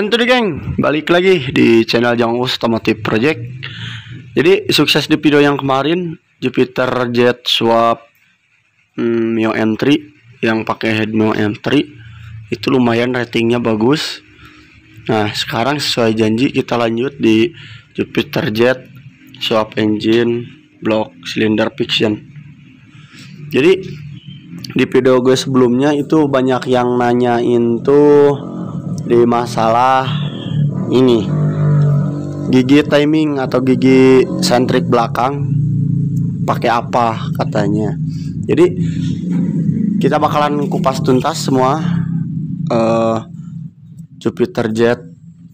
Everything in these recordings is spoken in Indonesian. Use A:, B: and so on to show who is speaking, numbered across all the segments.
A: Antu geng, balik lagi di channel Jang Otomotif Project. Jadi sukses di video yang kemarin Jupiter Jet Swap hmm, Mio Entry yang pakai head Mio Entry itu lumayan ratingnya bagus. Nah sekarang sesuai janji kita lanjut di Jupiter Jet Swap Engine Block Cylinder Fiction. Jadi di video gue sebelumnya itu banyak yang nanyain tuh di masalah ini gigi timing atau gigi sentrik belakang pakai apa katanya jadi kita bakalan kupas tuntas semua uh, Jupiter Jet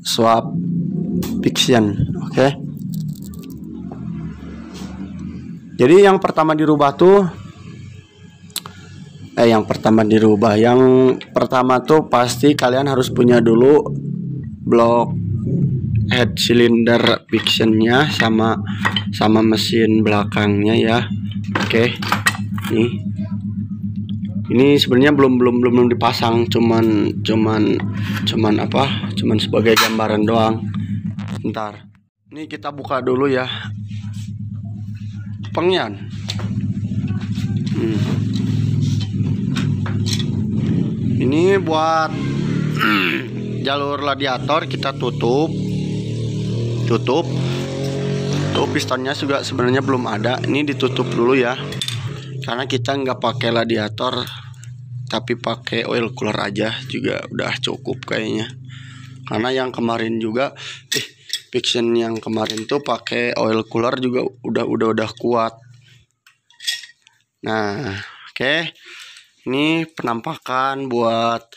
A: swap fiction oke okay? jadi yang pertama dirubah tuh eh, yang pertama dirubah yang pertama tuh pasti kalian harus punya dulu blok head cylinder fictionnya sama sama mesin belakangnya ya oke okay. nih ini sebenarnya belum belum belum belum dipasang cuman cuman cuman apa cuman sebagai gambaran doang ntar ini kita buka dulu ya pengian hmm ini buat jalur radiator kita tutup tutup tuh pistonnya juga sebenarnya belum ada ini ditutup dulu ya karena kita nggak pakai radiator tapi pakai oil cooler aja juga udah cukup kayaknya karena yang kemarin juga eh, fiction yang kemarin tuh pakai oil cooler juga udah udah udah kuat nah oke okay ini penampakan buat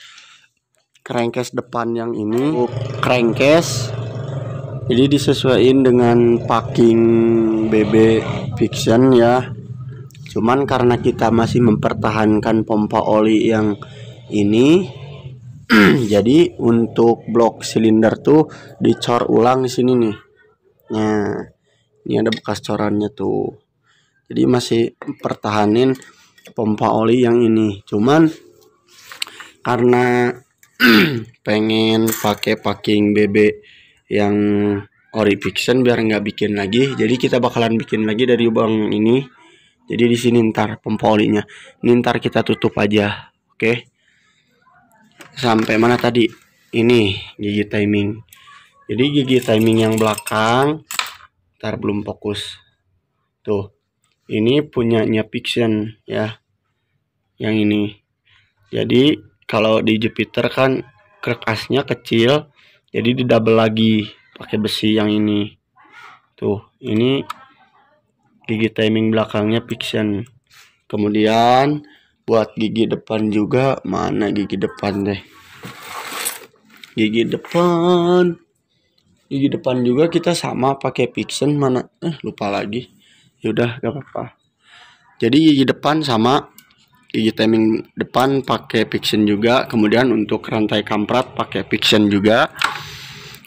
A: crankcase depan yang ini oh. crankcase jadi disesuaikan dengan packing BB Fiction ya cuman karena kita masih mempertahankan pompa oli yang ini jadi untuk blok silinder tuh dicor ulang di sini nih nah ini ada bekas corannya tuh jadi masih pertahanin pompa oli yang ini cuman karena pengen pakai packing BB yang ori fiction biar nggak bikin lagi jadi kita bakalan bikin lagi dari lubang ini jadi di sini ntar pompa olinya ini ntar kita tutup aja oke okay? sampai mana tadi ini gigi timing jadi gigi timing yang belakang ntar belum fokus tuh ini punyanya fiction ya yang ini jadi kalau di Jupiter kan kerkasnya kecil jadi di double lagi pakai besi yang ini tuh ini gigi timing belakangnya fiction kemudian buat gigi depan juga mana gigi depan deh gigi depan gigi depan juga kita sama pakai fiction mana eh lupa lagi yaudah gak apa-apa jadi gigi depan sama gigi timing depan pakai fiction juga kemudian untuk rantai kamprat pakai fiction juga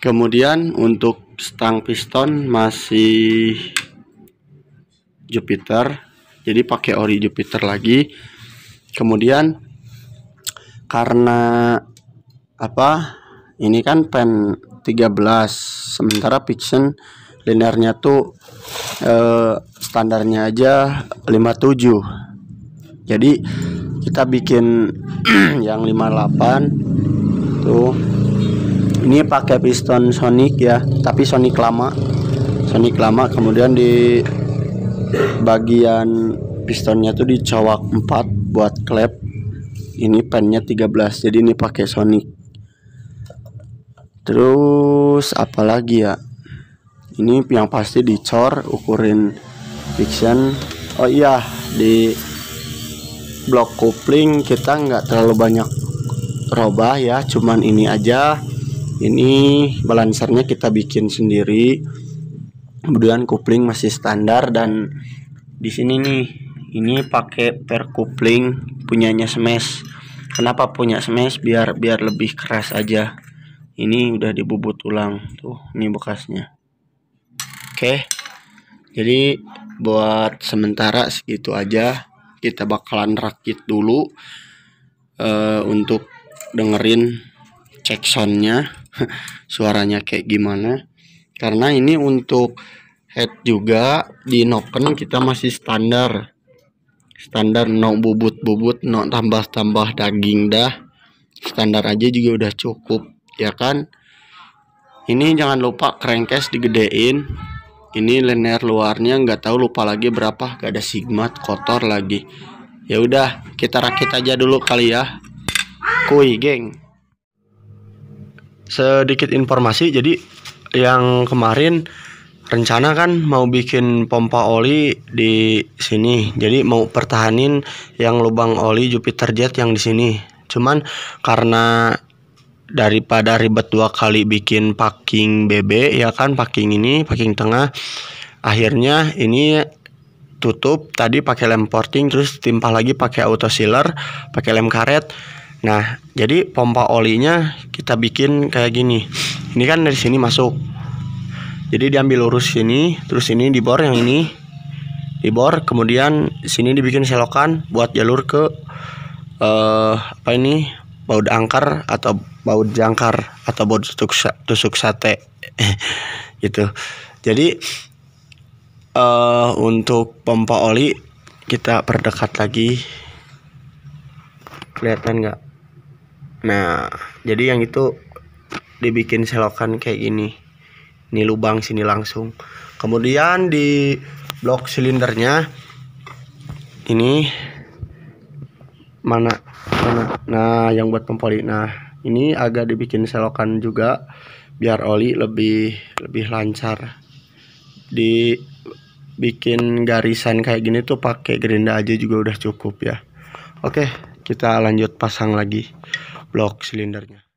A: kemudian untuk stang piston masih Jupiter jadi pakai ori Jupiter lagi kemudian karena apa ini kan pen 13 sementara fiction linernya tuh eh, standarnya aja 57 jadi kita bikin yang 58 tuh ini pakai piston sonic ya tapi sonic lama sonic lama kemudian di bagian pistonnya tuh dicowak 4 buat klep ini pennya 13 jadi ini pakai sonic terus apalagi ya ini yang pasti dicor ukurin fiction oh iya di blok kopling kita nggak terlalu banyak robah ya cuman ini aja ini balansernya kita bikin sendiri kemudian kopling masih standar dan di sini nih ini pakai per kopling punyanya smash kenapa punya smash biar biar lebih keras aja ini udah dibubut ulang tuh ini bekasnya oke okay. jadi buat sementara segitu aja kita bakalan rakit dulu uh, untuk dengerin cek soundnya suaranya kayak gimana karena ini untuk head juga di noken kita masih standar standar no bubut-bubut no tambah-tambah daging dah standar aja juga udah cukup ya kan ini jangan lupa crankcase digedein ini linear luarnya nggak tahu lupa lagi berapa gak ada sigma kotor lagi ya udah kita rakit aja dulu kali ya kuy geng sedikit informasi jadi yang kemarin rencana kan mau bikin pompa oli di sini jadi mau pertahanin yang lubang oli Jupiter Jet yang di sini cuman karena daripada ribet dua kali bikin packing BB ya kan packing ini packing tengah akhirnya ini tutup tadi pakai lem porting terus timpa lagi pakai auto sealer pakai lem karet nah jadi pompa olinya kita bikin kayak gini ini kan dari sini masuk jadi diambil lurus sini terus ini dibor yang ini dibor kemudian sini dibikin selokan buat jalur ke uh, apa ini baut angkar atau baut jangkar atau baut tusuk, tusuk sate gitu jadi uh, untuk pompa oli kita perdekat lagi kelihatan nggak nah jadi yang itu dibikin selokan kayak gini ini lubang sini langsung kemudian di blok silindernya ini mana mana nah yang buat pempoli nah ini agak dibikin selokan juga biar oli lebih lebih lancar dibikin garisan kayak gini tuh pakai gerinda aja juga udah cukup ya oke kita lanjut pasang lagi blok silindernya